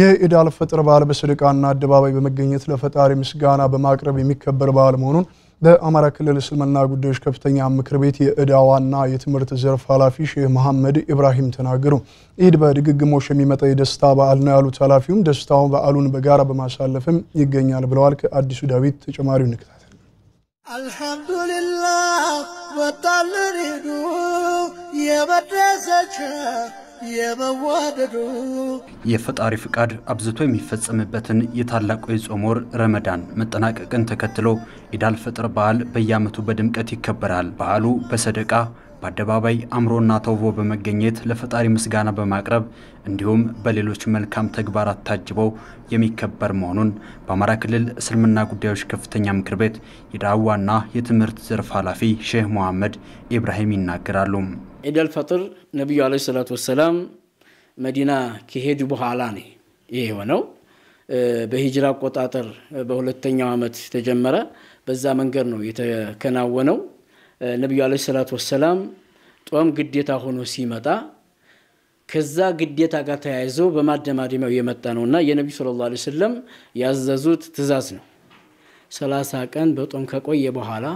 የኢድ አልፈጥር ፈጥር በዓል በሰደቃና አደባባይ በመገኘት ለፈጣሪ ምስጋና በማቅረብ የሚከበር በዓል መሆኑን በአማራ ክልል እስልምና ጉዳዮች ከፍተኛ ምክር ቤት የእዳዋና የትምህርት ዘርፍ ኃላፊ ሼህ መሐመድ ኢብራሂም ተናገሩ። ኢድ በድግግሞሽ የሚመጣ የደስታ በዓል ነው ያሉት ኃላፊውም ደስታውን በዓሉን በጋራ በማሳለፍም ይገኛል ብለዋል። ከአዲሱ ዳዊት ተጨማሪው እንከታተል። አልሐምዱሊላህ ወጣልን ሂዱ የመድረሰች የመዋደዱ የፈጣሪ ፍቃድ አብዝቶ የሚፈጸምበትን የታላቁ የጾም ወር ረመዳን መጠናቀቅን ተከትሎ ኢዳል ፈጥር በዓል በየዓመቱ በድምቀት ይከበራል። በዓሉ በሰደቃ በአደባባይ አምሮና ተውቦ በመገኘት ለፈጣሪ ምስጋና በማቅረብ እንዲሁም በሌሎች መልካም ተግባራት ታጅበው የሚከበር መሆኑን በአማራ ክልል እስልምና ጉዳዮች ከፍተኛ ምክር ቤት የዳዋና የትምህርት ዘርፍ ኃላፊ ሼህ መሐመድ ኢብራሂም ይናገራሉ። ኢደል ፈጥር ነቢዩ አለ ሰላት ወሰላም መዲና ከሄዱ በኋላ ነው ይህ የሆነው። በሂጅራ አቆጣጠር በሁለተኛው ዓመት ተጀመረ። በዛ መንገድ ነው የተከናወነው። ነቢዩ አለ ሰላት ወሰላም ጦም ግዴታ ሆኖ ሲመጣ ከዛ ግዴታ ጋር ተያይዞ በማደማደሚያው የመጣ ነው እና የነቢዩ ስለ ላ ስለም ያዘዙት ትእዛዝ ነው። ሰላሳ ቀን በጦም ከቆየ በኋላ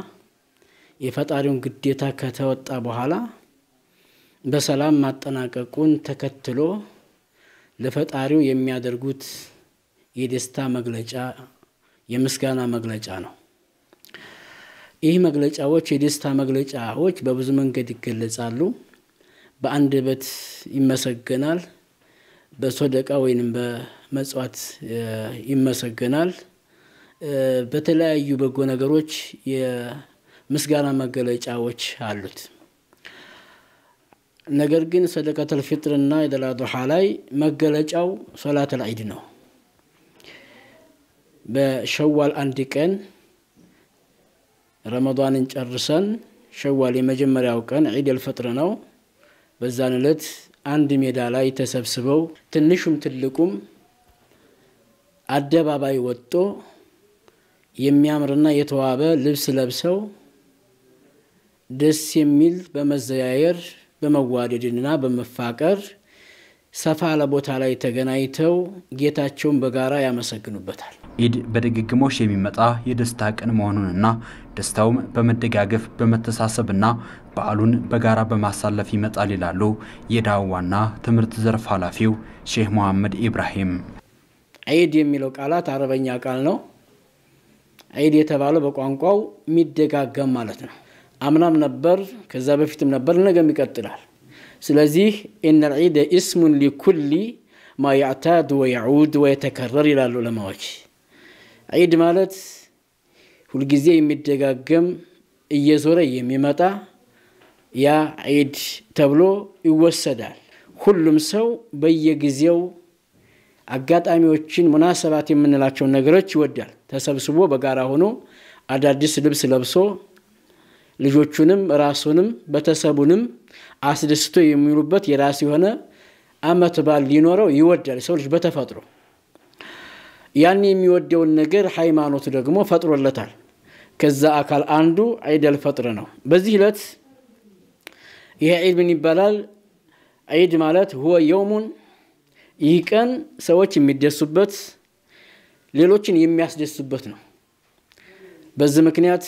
የፈጣሪውን ግዴታ ከተወጣ በኋላ በሰላም ማጠናቀቁን ተከትሎ ለፈጣሪው የሚያደርጉት የደስታ መግለጫ የምስጋና መግለጫ ነው። ይህ መግለጫዎች የደስታ መግለጫዎች በብዙ መንገድ ይገለጻሉ። በት ይመሰገናል፣ በሶደቃ ወይንም በመጽዋት ይመሰገናል። በተለያዩ በጎ ነገሮች የምስጋና መገለጫዎች አሉት። ነገር ግን ሰደቀተል ፊጥርና የኢድ አል ላይ መገለጫው ሶላተል ዒድ ነው። በሸዋል አንድ ቀን ረመዷንን ጨርሰን ሸዋል የመጀመሪያው ቀን ዒድ አልፈጥር ነው። በዛን ዕለት አንድ ሜዳ ላይ ተሰብስበው ትንሹም ትልቁም አደባባይ ወጦ የሚያምርና የተዋበ ልብስ ለብሰው ደስ የሚል በመዘያየር በመዋደድና በመፋቀር ሰፋ ያለ ቦታ ላይ ተገናኝተው ጌታቸውን በጋራ ያመሰግኑበታል። ኢድ በድግግሞሽ የሚመጣ የደስታ ቀን መሆኑንና ደስታውም በመደጋገፍ በመተሳሰብና በዓሉን በጋራ በማሳለፍ ይመጣል ይላሉ የዳዋና ዋና ትምህርት ዘርፍ ኃላፊው ሼህ መሐመድ ኢብራሂም። ኢድ የሚለው ቃላት አረበኛ ቃል ነው። ኢድ የተባለው በቋንቋው የሚደጋገም ማለት ነው። አምናም ነበር፣ ከዛ በፊትም ነበር፣ ነገም ይቀጥላል። ስለዚህ ኢነል ዒደ ኢስሙን ሊኩሊ ማ ያዕታድ ወየዑድ ወየተከረር ይላሉ ዑለማዎች። ዒድ ማለት ሁልጊዜ የሚደጋገም እየዞረ የሚመጣ ያ ዒድ ተብሎ ይወሰዳል። ሁሉም ሰው በየጊዜው አጋጣሚዎችን፣ ሙናሰባት የምንላቸውን ነገሮች ይወዳል። ተሰብስቦ በጋራ ሆኖ አዳዲስ ልብስ ለብሶ ልጆቹንም ራሱንም ቤተሰቡንም አስደስቶ የሚውሉበት የራስ የሆነ አመት በዓል ሊኖረው ይወዳል ሰው ልጅ በተፈጥሮ። ያን የሚወደውን ነገር ሃይማኖቱ ደግሞ ፈጥሮለታል። ከዛ አካል አንዱ ዒደል ፈጥር ነው። በዚህ ዕለት ይሄ ዒድ ምን ይባላል? ዒድ ማለት ሁወ የውሙን ይህ ቀን ሰዎች የሚደሱበት ሌሎችን የሚያስደሱበት ነው። በዚህ ምክንያት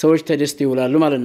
ሰዎች ተደስተው ይውላሉ ማለት ነው።